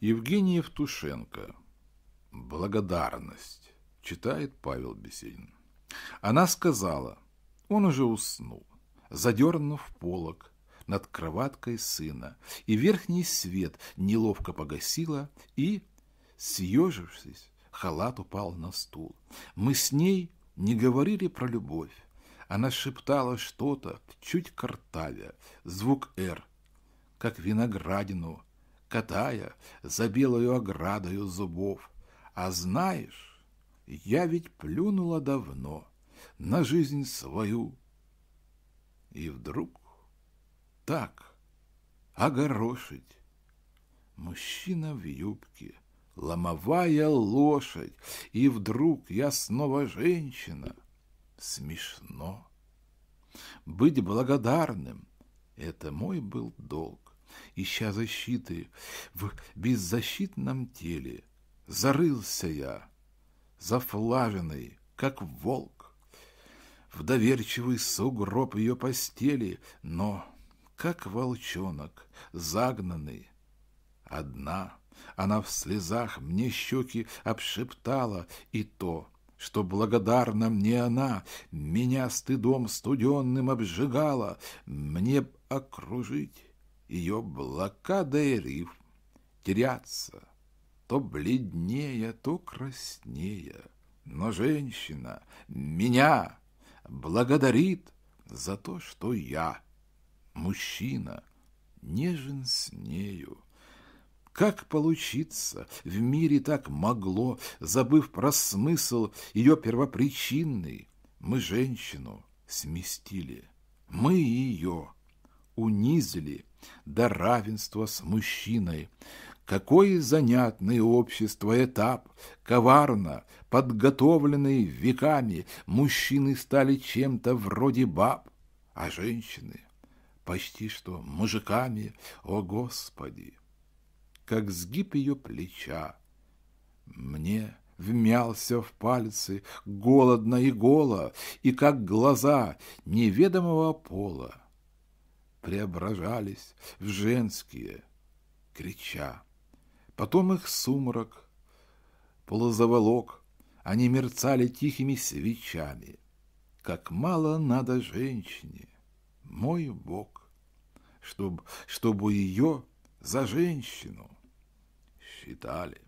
Евгений Евтушенко. «Благодарность», – читает Павел Беседин. Она сказала, он уже уснул, задернув полок над кроваткой сына, и верхний свет неловко погасила, и, съежившись, халат упал на стул. Мы с ней не говорили про любовь. Она шептала что-то, чуть картавя, звук «Р», как виноградину катая за белую оградою зубов. А знаешь, я ведь плюнула давно на жизнь свою. И вдруг так огорошить. Мужчина в юбке, ломовая лошадь, и вдруг я снова женщина. Смешно. Быть благодарным — это мой был долг ища защиты в беззащитном теле. Зарылся я, зафлаженный, как волк, в доверчивый сугроб ее постели, но, как волчонок, загнанный, одна, она в слезах мне щеки обшептала и то, что благодарна мне она, меня стыдом студенным обжигала, мне окружить ее блокада и риф теряться то бледнее, то краснее. Но женщина меня благодарит за то, что я, мужчина, нежен с нею. Как получиться, в мире так могло, забыв про смысл ее первопричинный, мы женщину сместили, мы ее унизили, до равенства с мужчиной. Какой занятный общество этап, коварно, подготовленный веками, мужчины стали чем-то вроде баб, а женщины почти что мужиками, о Господи! Как сгиб ее плеча, мне вмялся в пальцы, голодно и голо, и как глаза неведомого пола преображались в женские, крича. Потом их сумрак полозаволок, они мерцали тихими свечами. Как мало надо женщине, мой Бог, чтоб, чтобы ее за женщину считали.